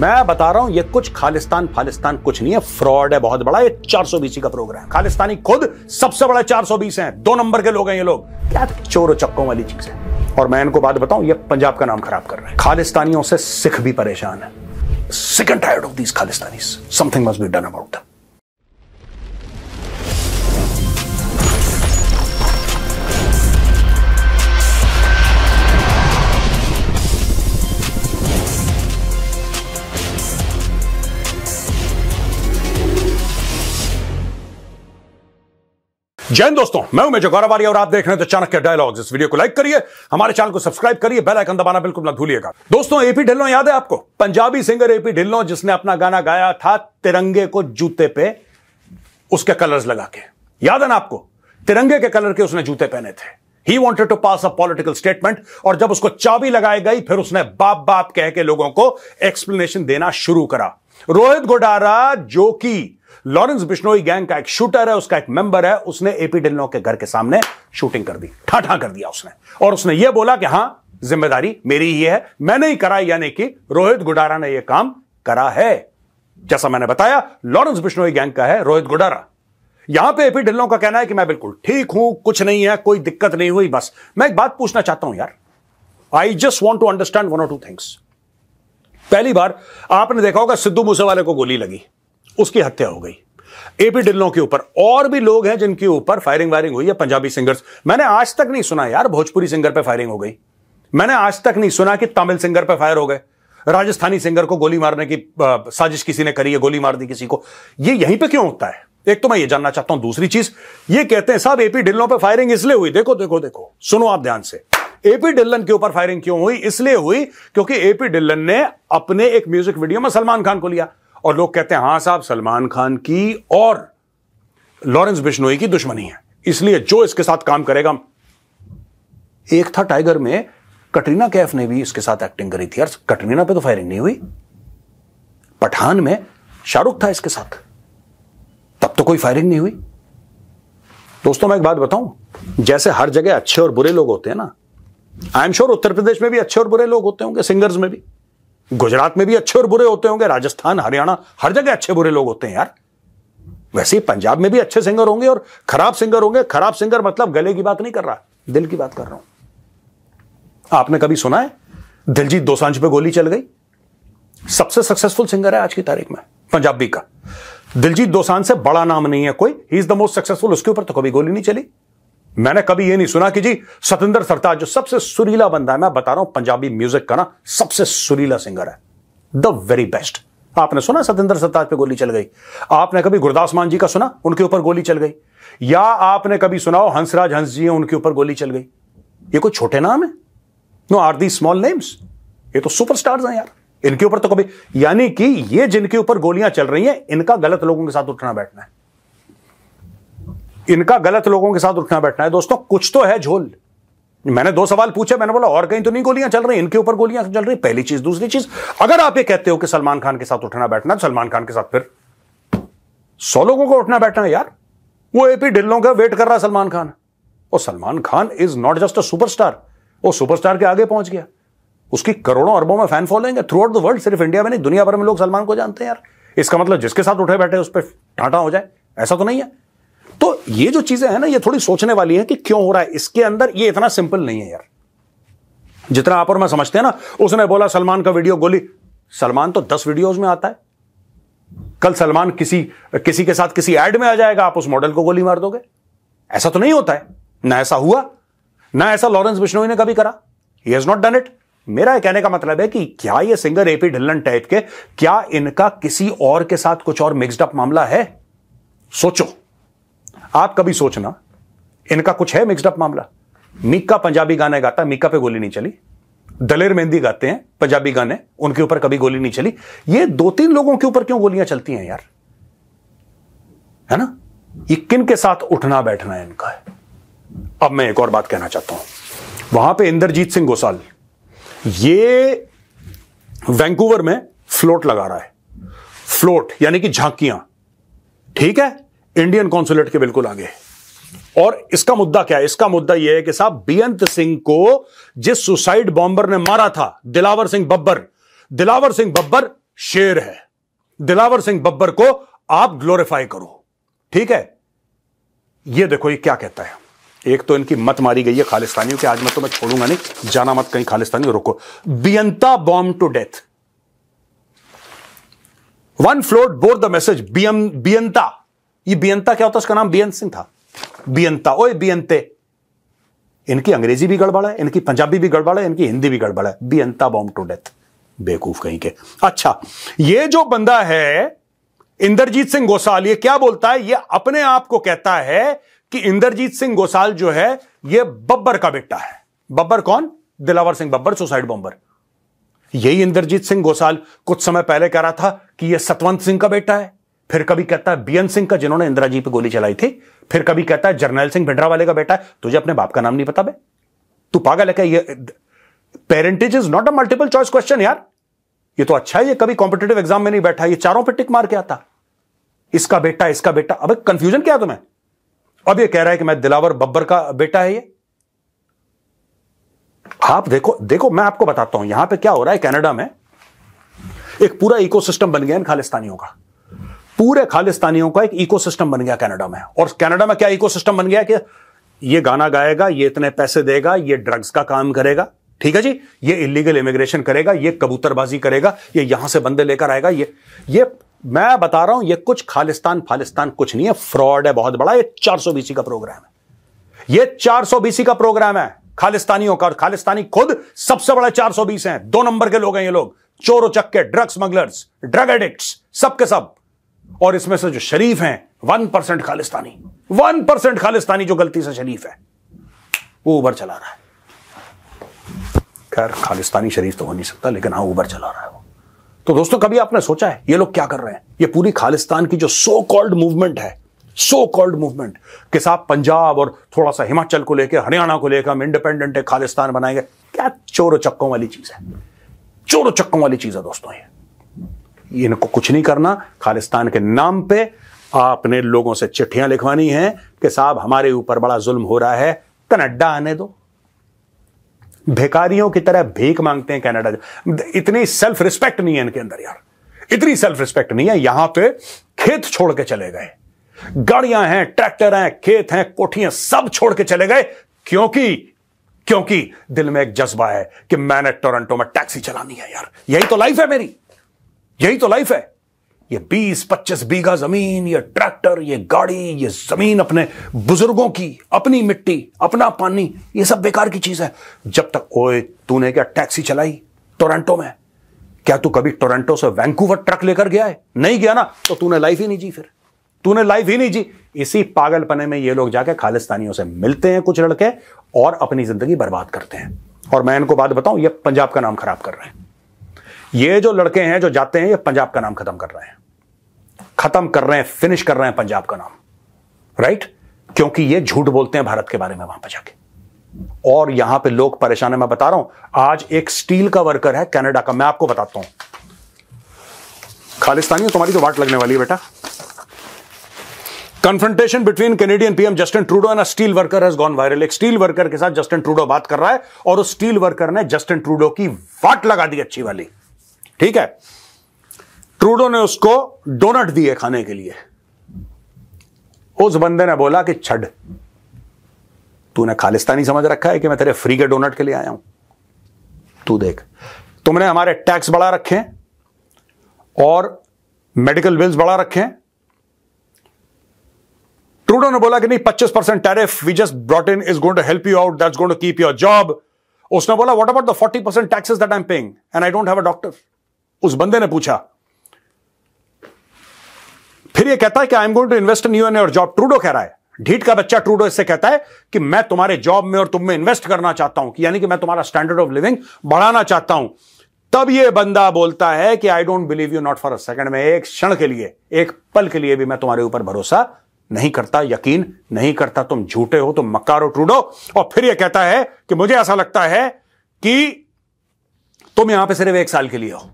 मैं बता रहा हूं ये कुछ खालिस्तान फालिस्तान कुछ नहीं है फ्रॉड है बहुत बड़ा ये 420 का प्रोग्राम खालिस्तानी खुद सबसे बड़ा 420 हैं दो नंबर के लोग हैं ये लोग क्या चोर चक्कों वाली चीज है और मैं इनको बात बताऊं ये पंजाब का नाम खराब कर रहे हैं खालिस्तानियों से सिख भी परेशान है sick and tired of these Khalistani something must be done about जैन दोस्तों मैं हूं मेजर गौरवारी और आप देख रहे हैं तो चाणक्य डायलॉग्स इस वीडियो को लाइक करिए हमारे चैनल को सब्सक्राइब करिए बेल आइकन दबाना बिल्कुल ना भूलिएगा दोस्तों एपी ढिल्लो याद है आपको पंजाबी सिंगर एपी ढिल्लो जिसने अपना गाना गाया था तिरंगे को जूते पे उसके कलर्स लगा के याद है ना आपको तिरंगे के कलर के उसने जूते पहने थे he wanted to pass a political statement और जब उसको चाबी लगाई गई फिर उसने बाप बाप कह के लोगों को एक्सप्लेनेशन देना शुरू करा रोहित गोडारा जो कि लॉरेंस बिश्नोई गैंग का एक शूटर है उसका एक मेंबर है उसने एपी ढिल्लो के घर के सामने शूटिंग कर दी ठा कर दिया उसने और उसने यह बोला कि हां जिम्मेदारी मेरी ही है मैंने ही करा यानी कि रोहित गुडारा ने यह काम करा है जैसा मैंने बताया लॉरेंस बिश्नोई गैंग का है रोहित गुडारा यहां पे एपी ढिल्लों का कहना है कि मैं बिल्कुल ठीक हूं कुछ नहीं है कोई दिक्कत नहीं हुई बस मैं एक बात पूछना चाहता हूं यार I just want to understand one और टू थिंग्स पहली बार आपने देखा होगा सिद्धू मूसेवाले को गोली लगी उसकी हत्या हो गई एपी ढिल्लों के ऊपर और भी लोग हैं जिनके ऊपर फायरिंग वायरिंग हुई है पंजाबी सिंगर्स मैंने आज तक नहीं सुना यार भोजपुरी सिंगर पर फायरिंग हो गई मैंने आज तक नहीं सुना कि तमिल सिंगर पर फायर हो गए राजस्थानी सिंगर को गोली मारने की साजिश किसी ने करी है गोली मार दी किसी को ये यहीं पे क्यों होता है एक तो मैं ये जानना चाहता हूं दूसरी चीज ये कहते हैं साहब एपी ढिल्लों पर फायरिंग इसलिए हुई देखो देखो देखो सुनो आप ध्यान से एपी ढिल्लन के ऊपर फायरिंग क्यों हुई इसलिए हुई क्योंकि एपी ढिल्लन ने अपने एक म्यूजिक वीडियो में सलमान खान को लिया और लोग कहते हैं हाँ साहब सलमान खान की और लॉरेंस बिश्नोई की दुश्मनी है इसलिए जो इसके साथ काम करेगा एक था टाइगर में कटरीना कैफ ने भी इसके साथ एक्टिंग करी थी यार कटरीना पे तो फायरिंग नहीं हुई पठान में शाहरुख था इसके साथ तब तो कोई फायरिंग नहीं हुई दोस्तों मैं एक बात बताऊं जैसे हर जगह अच्छे और बुरे लोग होते हैं ना आई एम श्योर उत्तर प्रदेश में भी अच्छे और बुरे लोग होते होंगे सिंगर्स में भी गुजरात में भी अच्छे और बुरे होते होंगे राजस्थान हरियाणा हर जगह अच्छे बुरे लोग होते हैं यार वैसे ही पंजाब में भी अच्छे सिंगर होंगे और खराब सिंगर होंगे खराब सिंगर मतलब गले की बात नहीं कर रहा दिल की बात कर रहा हूं आपने कभी सुना है दिलजीत दोसांझ पे गोली चल गई सबसे सक्सेसफुल सिंगर है आज की तारीख में पंजाबी का दिलजीत दोसांझ से बड़ा नाम नहीं है कोई he is the most successful उसके ऊपर तो कभी गोली नहीं चली मैंने कभी यह नहीं सुना कि जी सतेंद्र सरताज जो सबसे सुरीला बंदा है मैं बता रहा हूं पंजाबी म्यूजिक का ना सबसे सुरीला सिंगर है द वेरी बेस्ट आपने सुना सतेंद्र सरताज पे गोली चल गई आपने कभी गुरदास मान जी का सुना उनके ऊपर गोली चल गई या आपने कभी सुना हंसराज हंस जी उनके ऊपर गोली चल गई ये कोई छोटे नाम है no are the small names ये तो सुपरस्टार्स हैं यार इनके ऊपर तो कभी यानी कि ये जिनके ऊपर गोलियां चल रही हैं इनका गलत लोगों के साथ उठना बैठना है इनका गलत लोगों के साथ उठना बैठना है दोस्तों कुछ तो है झोल मैंने दो सवाल पूछे मैंने बोला और कहीं तो नहीं गोलियां चल रही इनके ऊपर गोलियां चल रही पहली चीज दूसरी चीज अगर आप ये कहते हो कि सलमान खान के साथ उठना बैठना तो सलमान खान के साथ फिर सौ लोगों को उठना बैठना है यार वो एपी ढिल्लों का वेट कर रहा है सलमान खान और Salman Khan is not just a superstar वो सुपरस्टार के आगे पहुंच गया उसकी करोड़ों अरबों में फैन फॉलोइंग है थ्रू आउट द वर्ल्ड सिर्फ इंडिया में नहीं दुनिया भर में लोग सलमान को जानते हैं यार इसका मतलब जिसके साथ उठे बैठे उस पर टाटा हो जाए ऐसा तो नहीं है तो ये जो चीजें हैं ना ये थोड़ी सोचने वाली है कि क्यों हो रहा है इसके अंदर ये इतना सिंपल नहीं है यार जितना आप और मैं समझते हैं ना उसने बोला सलमान का वीडियो गोली सलमान तो दस वीडियोज में आता है कल सलमान किसी किसी के साथ किसी एड में आ जाएगा आप उस मॉडल को गोली मार दोगे ऐसा तो नहीं होता है ना ऐसा हुआ ना ऐसा लॉरेंस बिश्नोई ने कभी करा he has not done it मेरा कहने का मतलब है कि क्या ये सिंगर एपी ढिल्लन टाइप के क्या इनका किसी और के साथ कुछ और मिक्सड अप मामला है सोचो आप कभी सोचना इनका कुछ है मिक्सडअप मामला मीका पंजाबी गाने गाता मीका पे गोली नहीं चली दलेर मेहंदी गाते हैं पंजाबी गाने उनके ऊपर कभी गोली नहीं चली ये दो तीन लोगों के ऊपर क्यों गोलियां चलती हैं यार है ना ये किन के साथ उठना बैठना है इनका है अब मैं एक और बात कहना चाहता हूं वहां पे इंद्रजीत सिंह गोसाल ये वैंकूवर में फ्लोट लगा रहा है फ्लोट यानी कि झांकियां ठीक है इंडियन कॉन्सुलेट के बिल्कुल आगे और इसका मुद्दा क्या है इसका मुद्दा यह है कि साहब बियंत सिंह को जिस सुसाइड बॉम्बर ने मारा था दिलावर सिंह बब्बर दिलावर सिंह बब्बर शेर है दिलावर सिंह बब्बर को आप ग्लोरीफाई करो ठीक है यह देखो ये क्या कहता है एक तो इनकी मत मारी गई है खालिस्तानियों की आज मैं तो मैं छोड़ूंगा नहीं जाना मत कहीं खालिस्तानी रोको Beant bomb to death one float bore the message Beant ये बियंता क्या होता उसका नाम बियंत सिंह था बियंता ओए बियंते इनकी अंग्रेजी भी गड़बड़ है इनकी पंजाबी भी गड़बड़ है इनकी हिंदी भी गड़बड़ है बियंता बॉम टू डेथ बेकूफ कहीं के अच्छा ये जो बंदा है इंद्रजीत सिंह गोसाल ये क्या बोलता है ये अपने आप को कहता है कि इंद्रजीत सिंह गोसाल जो है ये बब्बर का बेटा है बब्बर कौन दिलावर सिंह बब्बर सुसाइड बॉम्बर यही इंद्रजीत सिंह गोसाल कुछ समय पहले कह रहा था कि यह सतवंत सिंह का बेटा है फिर कभी कहता है बीएन सिंह का जिन्होंने इंदिरा जी पे गोली चलाई थी फिर कभी कहता है जर्नैल सिंह भिंडरा वाले का बेटा है तुझे अपने बाप का नाम नहीं पता बे तू पागल है क्या ये parentage is not a multiple choice question यार ये तो अच्छा है ये कभी कॉम्पिटेटिव एग्जाम में नहीं बैठा ये चारों पर टिक मार के आता इसका बेटा इसका बेटा अब कंफ्यूजन क्या तुम्हें अब ये कह रहा है कि मैं दिलावर बब्बर का बेटा है ये आप देखो देखो मैं आपको बताता हूं यहां पे क्या हो रहा है कनाडा में एक पूरा इकोसिस्टम बन गया इन खालिस्तानियों का पूरे खालिस्तानियों का एक इकोसिस्टम बन गया कनाडा में और कनाडा में क्या इकोसिस्टम बन गया कि ये गाना गाएगा ये इतने पैसे देगा ये ड्रग्स का काम करेगा ठीक है जी ये इलीगल इमिग्रेशन करेगा ये कबूतरबाजी करेगा ये यहां से बंदे लेकर आएगा ये ये मैं बता रहा हूं ये कुछ खालिस्तान फालिस्तान कुछ नहीं है फ्रॉड है बहुत बड़ा ये 400 बीसी का प्रोग्राम है ये 400 बीसी का प्रोग्राम है खालिस्तानियों का और खालिस्तानी खुद सबसे बड़ा 420 हैं दो नंबर के लोग हैं ये लोग चोरों चक्के ड्रग मगलर्स ड्रग एडिक्ट सबके सब और इसमें से जो शरीफ हैं one percent Khalistani one percent Khalistani जो गलती से शरीफ है वो उबर चला रहा है खैर खालिस्तानी शरीफ तो हो नहीं सकता लेकिन हाँ उबर चला रहा है वो तो दोस्तों कभी आपने सोचा है ये लोग क्या कर रहे हैं ये पूरी खालिस्तान की जो सो कॉल्ड मूवमेंट है सो कॉल्ड मूवमेंट के साथ पंजाब और थोड़ा सा हिमाचल को लेकर हरियाणा को लेकर हम इंडिपेंडेंट है खालिस्तान बनाएंगे क्या चोर चक्कों वाली चीज है चोर चक्कों वाली चीज है दोस्तों ये इनको कुछ नहीं करना खालिस्तान के नाम पे आपने लोगों से चिट्ठियां लिखवानी हैं कि साहब हमारे ऊपर बड़ा जुल्म हो रहा है कनाडा आने दो भिकारियों की तरह भीख मांगते हैं कनाडा इतनी सेल्फ रिस्पेक्ट नहीं है इनके अंदर यार इतनी सेल्फ रिस्पेक्ट नहीं है यहां पे खेत छोड़ के चले गए गाड़ियां हैं ट्रैक्टर हैं खेत हैं कोठियां सब छोड़ के चले गए क्योंकि क्योंकि दिल में एक जज्बा है कि मैंने टोरंटो में टैक्सी चलानी है यार यही तो लाइफ है मेरी यही तो लाइफ है ये बीस पच्चीस बीघा जमीन ये ट्रैक्टर ये गाड़ी ये जमीन अपने बुजुर्गों की अपनी मिट्टी अपना पानी ये सब बेकार की चीज है जब तक ओए तूने क्या टैक्सी चलाई टोरंटो में क्या तू कभी टोरंटो से वैंकूवर ट्रक लेकर गया है नहीं गया ना तो तूने लाइफ ही नहीं जी फिर तूने लाइफ ही नहीं जी इसी पागलपने में ये लोग जाके खालिस्तानियों से मिलते हैं कुछ लड़के और अपनी जिंदगी बर्बाद करते हैं और मैं इनको बात बताऊं ये पंजाब का नाम खराब कर रहे हैं ये जो लड़के हैं जो जाते हैं ये पंजाब का नाम खत्म कर रहे हैं खत्म कर रहे हैं फिनिश कर रहे हैं पंजाब का नाम राइट क्योंकि ये झूठ बोलते हैं भारत के बारे में वहां पर जाके और यहां पे लोग परेशान है मैं बता रहा हूं आज एक स्टील का वर्कर है कनाडा का मैं आपको बताता हूं खालिस्तानी तुम्हारी तो वाट लगने वाली है बेटा confrontation between Canadian PM Justin Trudeau and steel worker has gone viral एक स्टील वर्कर के साथ जस्टिन ट्रूडो बात कर रहा है और उस स्टील वर्कर ने जस्टिन ट्रूडो की वाट लगा दी अच्छी वाली ठीक है ट्रूडो ने उसको डोनट दिए खाने के लिए उस बंदे ने बोला कि छड़ तूने खालिस्तानी समझ रखा है कि मैं तेरे फ्री के डोनट के लिए आया हूं तू देख तुमने हमारे टैक्स बढ़ा रखे और मेडिकल बिल्स बढ़ा रखे ट्रूडो ने बोला कि नहीं 25 percent tariff we just brought in is going to help you out that's going to keep your job उसने बोला what about the 40 percent taxes that I am paying and I don't have a doctor उस बंदे ने पूछा फिर ये कहता है कि I am going to invest in you and your job Trudeau कह रहा है ढीट का बच्चा ट्रूडो इससे कहता है कि मैं तुम्हारे जॉब में और तुम में इन्वेस्ट करना चाहता हूं यानी कि मैं तुम्हारा स्टैंडर्ड ऑफ लिविंग बढ़ाना चाहता हूं तब ये बंदा बोलता है कि I don't believe you not for a second में एक क्षण के लिए एक पल के लिए भी मैं तुम्हारे ऊपर भरोसा नहीं करता यकीन नहीं करता तुम झूठे हो तुम मक्कारो ट्रूडो और फिर यह कहता है कि मुझे ऐसा लगता है कि तुम यहां पे सिर्फ एक साल के लिए हो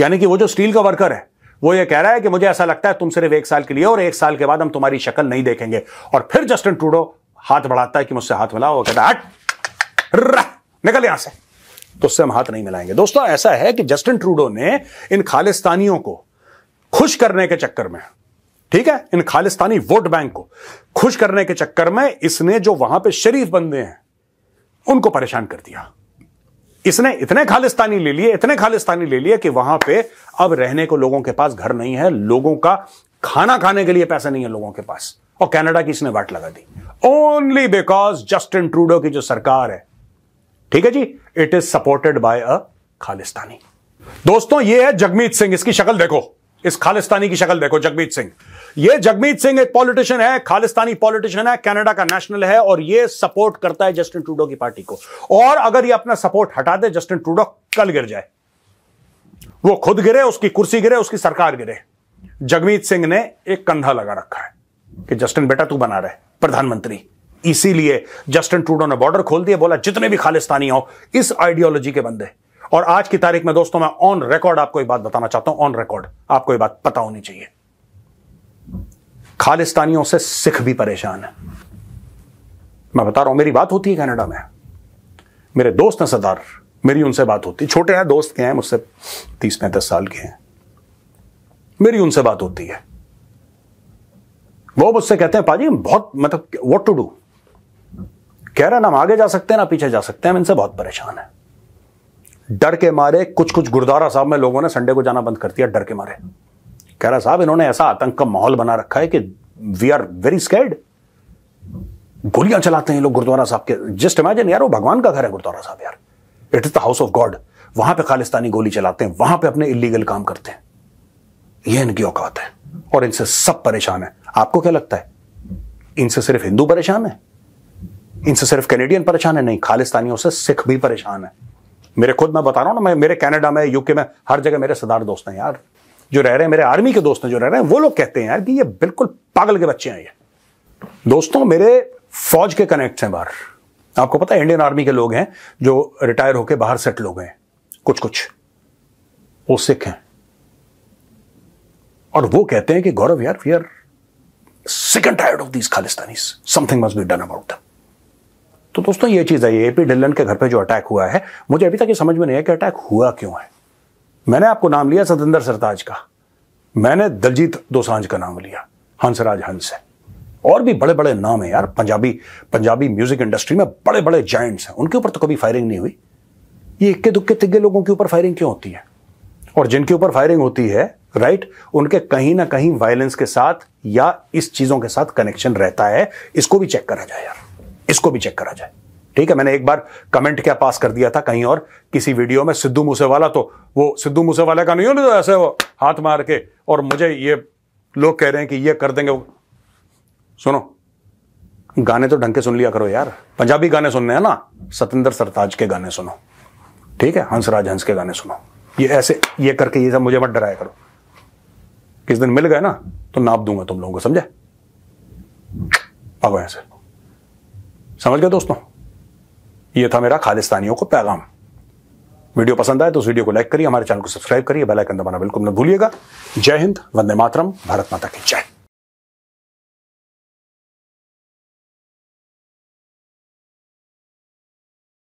यानी कि वो जो स्टील का वर्कर है वो ये कह रहा है कि मुझे ऐसा लगता है तुम सिर्फ एक साल के लिए और एक साल के बाद हम तुम्हारी शक्ल नहीं देखेंगे और फिर जस्टिन ट्रूडो हाथ बढ़ाता है कि मुझसे हाथ मिलाओ कहता हट निकल यहां से तो उससे हम हाथ नहीं मिलाएंगे दोस्तों ऐसा है कि जस्टिन ट्रूडो ने इन खालिस्तानियों को खुश करने के चक्कर में ठीक है इन खालिस्तानी वोट बैंक को खुश करने के चक्कर में इसने जो वहां पे शरीफ बंदे हैं उनको परेशान कर दिया इसने इतने खालिस्तानी ले लिए इतने खालिस्तानी ले लिए कि वहां पे अब रहने को लोगों के पास घर नहीं है लोगों का खाना खाने के लिए पैसा नहीं है लोगों के पास और कनाडा की इसने वाट लगा दी ओनली बिकॉज जस्टिन ट्रूडो की जो सरकार है ठीक है जी it is supported by a Khalistani दोस्तों ये है जगमीत सिंह इसकी शक्ल देखो इस खालिस्तानी की शक्ल देखो जगमीत सिंह ये जगमीत सिंह एक पॉलिटिशियन है खालिस्तानी पॉलिटिशियन है कनाडा का नेशनल है और ये सपोर्ट करता है जस्टिन ट्रूडो की पार्टी को और अगर ये अपना सपोर्ट हटा दे जस्टिन ट्रूडो कल गिर जाए वो खुद गिरे उसकी कुर्सी गिरे उसकी सरकार गिरे जगमीत सिंह ने एक कंधा लगा रखा है कि जस्टिन बेटा तू बना रहे प्रधानमंत्री इसीलिए जस्टिन ट्रूडो ने बॉर्डर खोल दिया बोला जितने भी खालिस्तानी हो इस आइडियोलॉजी के बंदे और आज की तारीख में दोस्तों मैं ऑन रिकॉर्ड आपको एक बात बताना चाहता हूं ऑन रिकॉर्ड आपको ये बात पता होनी चाहिए खालिस्तानियों से सिख भी परेशान है मैं बता रहा हूं मेरी बात होती है कनाडा में मेरे दोस्त हैं सरदार मेरी उनसे बात होती है छोटे हैं दोस्त के हैं मुझसे तीस पैंतीस साल के हैं मेरी उनसे बात होती है वो मुझसे कहते हैं पाजी बहुत मतलब व्हाट टू डू कह रहे ना हम आगे जा सकते हैं ना पीछे जा सकते हैं हम इनसे बहुत परेशान है डर के मारे कुछ कुछ गुरुद्वारा साहब में लोगों ने संडे को जाना बंद कर दिया डर के मारे कह रहा साहब इन्होंने ऐसा आतंक का माहौल बना रखा है कि वी आर वेरी स्कैड गोलियां चलाते हैं लोग गुरुद्वारा साहब के जस्ट इमेजिन यार वो भगवान का घर है गुरुद्वारा साहब यार it is the house of God वहां पे खालिस्तानी गोली चलाते हैं वहां पे अपने इलीगल काम करते हैं ये इनकी औकात है और इनसे सब परेशान है आपको क्या लगता है इनसे सिर्फ हिंदू परेशान है इनसे सिर्फ कैनेडियन परेशान है नहीं खालिस्तानियों से सिख भी परेशान है मेरे खुद मैं बता रहा हूं ना मैं मेरे कनाडा में यूके में हर जगह मेरे सदार दोस्त हैं यार जो रह रहे हैं मेरे आर्मी के दोस्त जो रह रहे हैं वो लोग कहते हैं यार कि ये बिल्कुल पागल के बच्चे हैं ये दोस्तों मेरे फौज के कनेक्ट हैं बाहर आपको पता है इंडियन आर्मी के लोग हैं जो रिटायर होकर बाहर सेट लोग हैं कुछ कुछ वो सिख हैं और वो कहते हैं कि गौरव यार we are sick tired of these Khalistani something must be done about them तो दोस्तों ये चीज है एपी ढिल्लन के घर पे जो अटैक हुआ है मुझे अभी तक ये समझ में नहीं है कि अटैक हुआ क्यों है मैंने आपको नाम लिया सतेंद्र सरताज का मैंने दलजीत दोसांझ का नाम लिया हंसराज हंस है और भी बड़े बड़े नाम है यार पंजाबी पंजाबी म्यूजिक इंडस्ट्री में बड़े बड़े जॉइंट्स हैं उनके ऊपर तो कभी फायरिंग नहीं हुई ये इक्के दुक्के तिग्गे लोगों के ऊपर फायरिंग क्यों होती है और जिनके ऊपर फायरिंग होती है राइट उनके कहीं ना कहीं वायलेंस के साथ या इस चीजों के साथ कनेक्शन रहता है इसको भी चेक करा जाए यार इसको भी चेक करा जाए ठीक है मैंने एक बार कमेंट क्या पास कर दिया था कहीं और किसी वीडियो में सिद्धू मूसेवाला तो वो सिद्धू मूसेवाला का नहीं हो ना ऐसे वो हाथ मार के और मुझे ये लोग कह रहे हैं कि ये कर देंगे वो सुनो गाने तो ढंग के सुन लिया करो यार पंजाबी गाने सुनने हैं ना सतेंद्र सरताज के गाने सुनो ठीक है हंसराज हंस के गाने सुनो ये ऐसे ये करके ये सब मुझे मत डराया करो किस दिन मिल गए ना तो नाप दूंगा तुम लोगों को समझे अब ऐसे समझ गए दोस्तों ये था मेरा खालिस्तानियों को पैगाम वीडियो पसंद आए तो उस वीडियो को लाइक करिए हमारे चैनल को सब्सक्राइब करिए बेल आइकन दबाना बिल्कुल न भूलिएगा जय हिंद वंदे मातरम भारत माता की जय